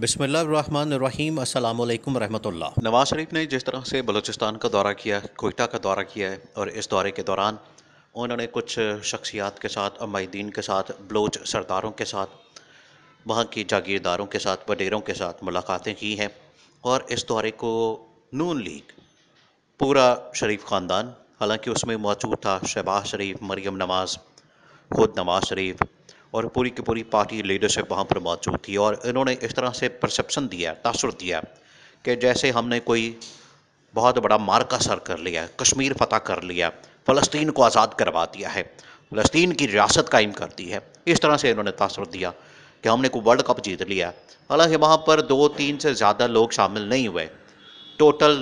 बसमीम रहमतुल्लाह नवाज़ शरीफ ने जिस तरह से बलूचिस्तान का दौरा किया कोयटा का दौरा किया है और इस दौरे के दौरान उन्होंने कुछ शख्सियात के साथ अमायदीन के साथ बलोच सरदारों के साथ वहाँ की जागीरदारों के साथ वडेरों के साथ मुलाकातें की हैं और इस दौरे को नून लीग पूरा शरीफ ख़ानदान हालांकि उसमें मौजूद था शहबाज शरीफ मरियम नवाज़ खुद नवाज़ शरीफ और पूरी की पूरी पार्टी लीडरशिप वहाँ पर मौजूद थी और इन्होंने इस तरह से परसेप्शन दिया तासर दिया कि जैसे हमने कोई बहुत बड़ा मार्का सर कर लिया कश्मीर फतह कर लिया फ़लस्तीन को आज़ाद करवा दिया है फ़लस्तीन की रियासत कायम कर दी है इस तरह से इन्होंने तासर दिया कि हमने को वर्ल्ड कप जीत लिया हालांकि वहाँ पर दो तीन से ज़्यादा लोग शामिल नहीं हुए टोटल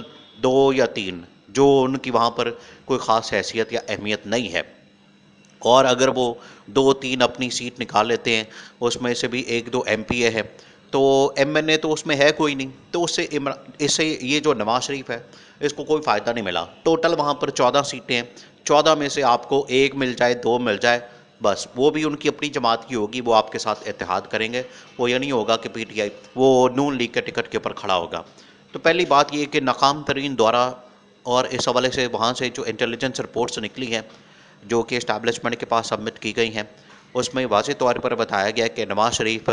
दो या तीन जो उनकी वहाँ पर कोई ख़ास हैसियत या अहमियत नहीं है और अगर वो दो तीन अपनी सीट निकाल लेते हैं उसमें से भी एक दो एम है तो एम एन ए तो उसमें है कोई नहीं तो उससे इससे ये जो नवाज शरीफ है इसको कोई फ़ायदा नहीं मिला टोटल वहाँ पर चौदह सीटें हैं चौदह में से आपको एक मिल जाए दो मिल जाए बस वो भी उनकी अपनी जमात की होगी वो आपके साथ इतिहाद करेंगे वो ये नहीं होगा कि पीटीआई वो नून लीग के टिकट के ऊपर खड़ा होगा तो पहली बात ये कि नाकाम तरीन द्वारा और इस हवाले से वहाँ से जो इंटेलिजेंस रिपोर्ट्स निकली हैं जो कि इस्टबलिशमेंट के पास सबमिट की गई हैं उसमें वाज तौर पर बताया गया कि नवाज शरीफ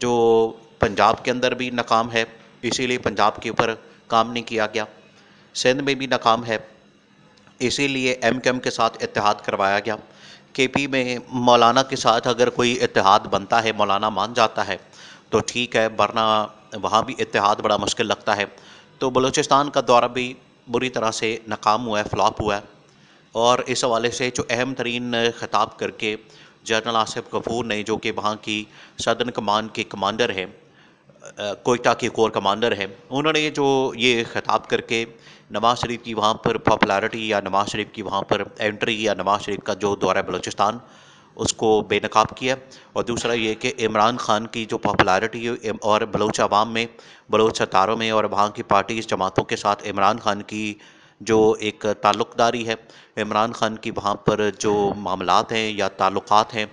जो पंजाब के अंदर भी नाकाम है इसीलिए पंजाब के ऊपर काम नहीं किया गया सिंध में भी नाकाम है इसीलिए एम के एम के साथ इतिहाद करवाया गया के पी में मौलाना के साथ अगर कोई इतिहाद बनता है मौलाना मान जाता है तो ठीक है वरना वहाँ भी इतिहाद बड़ा मुश्किल लगता है तो बलूचिस्तान का दौरा भी बुरी तरह से नाकाम हुआ है फ्लॉप हुआ है और इस हवाले से जो अहम तरीन ख़िताब करके जनरल आसिफ गफूर ने जो कि वहाँ की सदन कमान के कमांडर हैं कोयटा के कोर कमांडर हैं उन्होंने जो ये ख़िताब करके नवाज़ शरीफ की वहाँ पर पॉपुलरिटी या नवाज़ शरीफ की वहाँ पर एंट्री या नवाज़ शरीफ का जो दौरा बलोचिस्तान उसको बेनकाब किया और दूसरा ये कि इमरान खान की जो पॉपुलरिटी और बलोच आवाम में बलोच सतारों में और वहाँ की पार्टी जमातों के साथ इमरान खान की जो एक ताल्लुकदारी है इमरान ख़ान की वहाँ पर जो मामला हैं या ताल्लुक हैं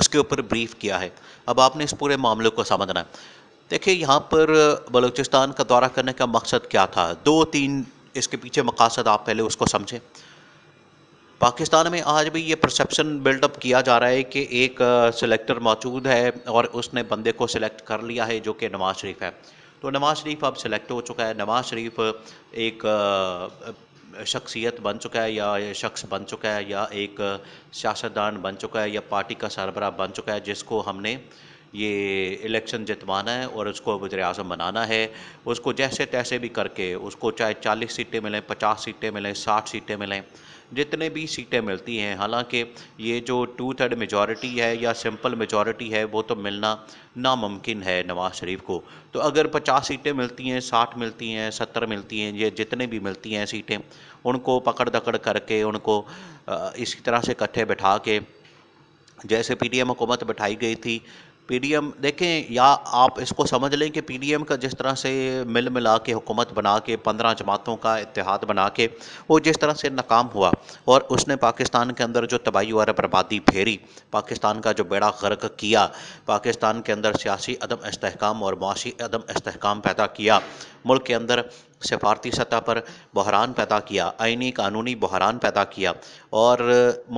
उसके ऊपर ब्रीफ किया है अब आपने इस पूरे मामले को समझना है देखिए यहाँ पर बलूचिस्तान का दौरा करने का मकसद क्या था दो तीन इसके पीछे मकासद आप पहले उसको समझें पाकिस्तान में आज भी ये परसेप्शन बिल्डअप किया जा रहा है कि एक सिलेक्टर मौजूद है और उसने बंदे को सिलेक्ट कर लिया है जो कि नवाज शरीफ है तो नवाज शरीफ अब सेलेक्ट हो चुका है नवाज शरीफ एक शख्सियत बन चुका है या शख्स बन चुका है या एक सियासतदान बन चुका है या पार्टी का सरबरा बन चुका है जिसको हमने ये इलेक्शन जितवाना है और उसको वजे अजम बनाना है उसको जैसे तैसे भी करके उसको चाहे चालीस सीटें मिलें पचास सीटें मिलें साठ सीटें मिलें जितने भी सीटें मिलती हैं हालांकि ये जो टू थर्ड मेजॉरिटी है या सिंपल मेजॉरिटी है वो तो मिलना नामुमकिन है नवाज़ शरीफ को तो अगर पचास सीटें मिलती हैं साठ मिलती हैं सत्तर मिलती हैं ये जितने भी मिलती हैं सीटें उनको पकड़ दकड़ करके उनको इसी तरह से इकट्ठे बैठा के जैसे पी डी एम हुकूमत बैठाई गई थी पीडीएम देखें या आप इसको समझ लें कि पीडीएम का जिस तरह से मिल मिला के हुकूमत बना के पंद्रह जमातों का इतिहाद बना के वो जिस तरह से नाकाम हुआ और उसने पाकिस्तान के अंदर जो तबाही और बर्बादी फेरी पाकिस्तान का जो बेड़ा गर्क किया पाकिस्तान के अंदर सियासी अदम इसकाम और मुआशी अदम इसकाम पैदा किया मुल्क के अंदर सिफारती सतह पर बहरान पैदा किया आइनी कानूनी बहरान पैदा किया और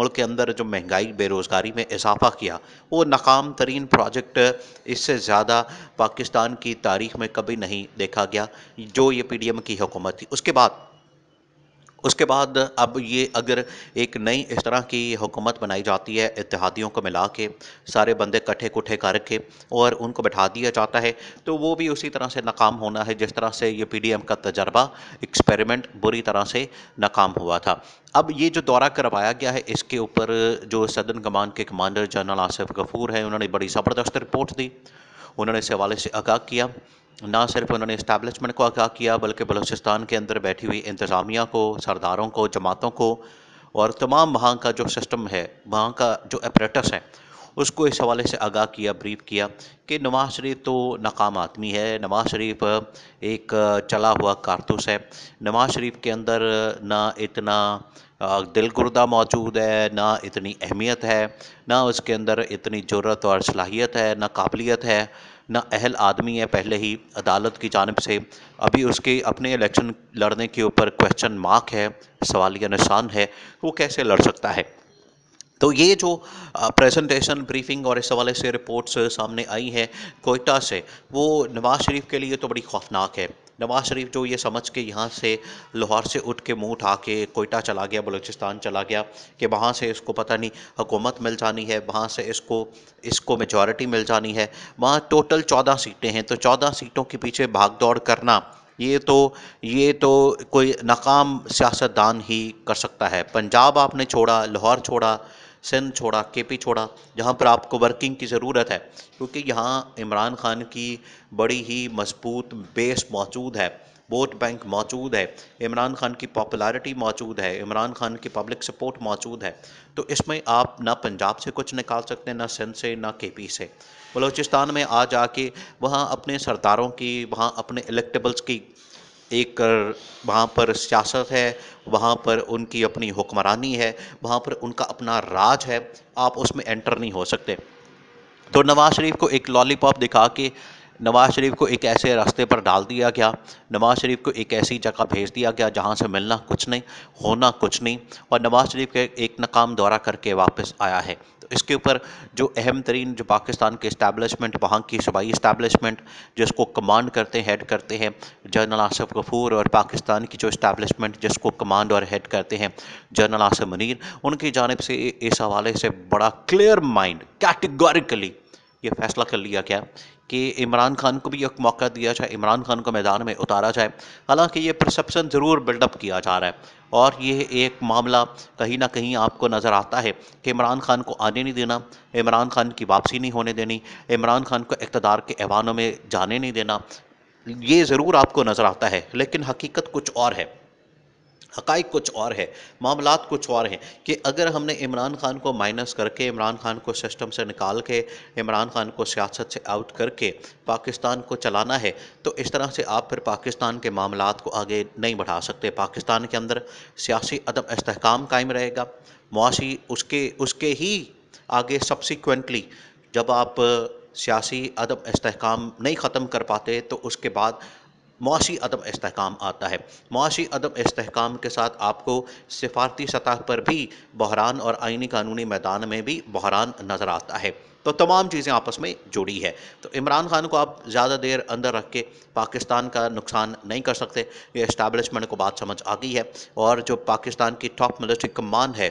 मुल्क के अंदर जो महंगाई बेरोज़गारी में इजाफ़ा किया वो नाकाम तरीन प्रोजेक्ट इससे ज़्यादा पाकिस्तान की तारीख में कभी नहीं देखा गया जो ये पी डी एम की हुकूमत थी उसके बाद उसके बाद अब ये अगर एक नई इस तरह की हुकूमत बनाई जाती है इतिहादियों को मिला के सारे बंदे कट्ठे कुठे करके और उनको बैठा दिया जाता है तो वो भी उसी तरह से नाकाम होना है जिस तरह से ये पी का तजर्बा एक्सपेरिमेंट बुरी तरह से नाकाम हुआ था अब ये जो दौरा करवाया गया है इसके ऊपर जो सदन कमान के कमांडर जनरल आसिफ गफूर हैं उन्होंने बड़ी ज़बरदस्त रिपोर्ट दी उन्होंने इस हवाले से आगाह किया ना सिर्फ उन्होंने इस्टेबलिशमेंट को आगाह किया बल्कि बलूचिस्तान के अंदर बैठी हुई इंतज़ामिया को सरदारों को जमातों को और तमाम वहाँ का जो सिस्टम है वहाँ का जो अप्रेटस है उसको इस हवाले से आगाह किया ब्रीफ किया कि नवाज शरीफ तो नाकाम आदमी है नवाज शरीफ एक चला हुआ कारतूस है नवाज शरीफ के अंदर ना इतना दिल गुर्दा मौजूद है ना इतनी अहमियत है ना उसके अंदर इतनी ज़रूरत और सलाहियत है ना काबिलियत है ना अहल आदमी है पहले ही अदालत की जानब से अभी उसके अपने इलेक्शन लड़ने के ऊपर क्वेश्चन मार्क है सवालिया निशान है वो कैसे लड़ सकता है तो ये जो प्रेजेंटेशन ब्रीफिंग और इस हवाले से रिपोर्ट्स सामने आई हैं कोयटा से वो नवाज़ शरीफ के लिए तो बड़ी खौफनाक है नवाज शरीफ जो ये समझ के यहाँ से लाहौर से उठ के मुँह उठा के कोयटा चला गया बलूचिस्तान चला गया कि वहाँ से इसको पता नहीं हुकूमत मिल जानी है वहाँ से इसको इसको मेजॉरिटी मिल जानी है वहाँ टोटल चौदह सीटें हैं तो चौदह सीटों के पीछे भाग दौड़ करना ये तो ये तो कोई नाकाम सियासतदान ही कर सकता है पंजाब आपने छोड़ा लाहौर छोड़ा सिंध छोड़ा केपी छोड़ा जहाँ पर आपको वर्किंग की ज़रूरत है क्योंकि यहाँ इमरान खान की बड़ी ही मजबूत बेस मौजूद है वोट बैंक मौजूद है इमरान खान की पॉपुलैरिटी मौजूद है इमरान खान की पब्लिक सपोर्ट मौजूद है तो इसमें आप ना पंजाब से कुछ निकाल सकते हैं ना सिंध से ना केपी से बलोचिस्तान में आ जाके वहाँ अपने सरदारों की वहाँ अपने इलेक्टेबल्स की एक वहाँ पर सियासत है वहाँ पर उनकी अपनी हुक्मरानी है वहाँ पर उनका अपना राज है आप उसमें एंटर नहीं हो सकते तो नवाज़ शरीफ को एक लॉलीपॉप दिखा के नवाज़ शरीफ को एक ऐसे रास्ते पर डाल दिया गया नवाज़ शरीफ को एक ऐसी जगह भेज दिया गया जहाँ से मिलना कुछ नहीं होना कुछ नहीं और नवाज़ शरीफ का एक नाकाम दौरा करके वापस आया है इसके ऊपर जो अहम तरीन जो पाकिस्तान के इस्टेबलिशमेंट वहाँ की सूबाई इस्टेबलिशमेंट जिसको कमांड करते हेड करते हैं जनरल आसफ गफूर और पाकिस्तान की जो इस्टेबलिशमेंट जिसको कमांड और हेड करते हैं जनरल आसफ मनीर उनकी जानब से इस हवाले से बड़ा क्लियर माइंड कैटेगोरिकली ये फैसला कर लिया गया कि इमरान खान को भी एक मौका दिया जाए इमरान खान को मैदान में उतारा जाए हालांकि ये परसेप्शन ज़रूर बिल्डअप किया जा रहा है और ये एक मामला कहीं ना कहीं आपको नज़र आता है कि इमरान खान को आने नहीं देना इमरान खान की वापसी नहीं होने देनी इमरान खान को इकतदार के ऐवानों में जाने नहीं देना ये ज़रूर आपको नज़र आता है लेकिन हकीकत कुछ और है हकाइक कुछ और है मामला कुछ और हैं कि अगर हमने इमरान खान को माइनस करके इमरान खान को सिस्टम से निकाल के इमरान खान को सियासत से आउट करके पाकिस्तान को चलाना है तो इस तरह से आप फिर पाकिस्तान के मामला को आगे नहीं बढ़ा सकते पाकिस्तान के अंदर सियासी अदम इसकाम कायम रहेगा मुआशी उसके उसके ही आगे सब्सिक्वेंटली जब आप सियासी अदम इसकाम नहीं ख़त्म कर पाते तो उसके बाद मुआशी अदब इसकाम आता है मुआशी अदब इसकाम के साथ आपको सिफारती सतह पर भी बहरान और आइनी कानूनी मैदान में भी बहरान नज़र आता है तो तमाम चीज़ें आपस में जुड़ी है तो इमरान खान को आप ज़्यादा देर अंदर रख के पाकिस्तान का नुकसान नहीं कर सकते ये इस्टेबलिशमेंट को बात समझ आ गई है और जो पाकिस्तान की टॉप मिलिट्री कमान है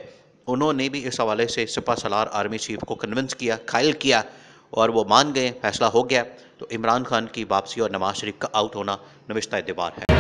उन्होंने भी इस हवाले से सिपा सलार आर्मी चीफ को कन्विंस किया ख़ायल किया और वो मान गए फैसला हो गया तो इमरान खान की वापसी और नवाज शरीफ का आउट होना नविश्ता दीवार है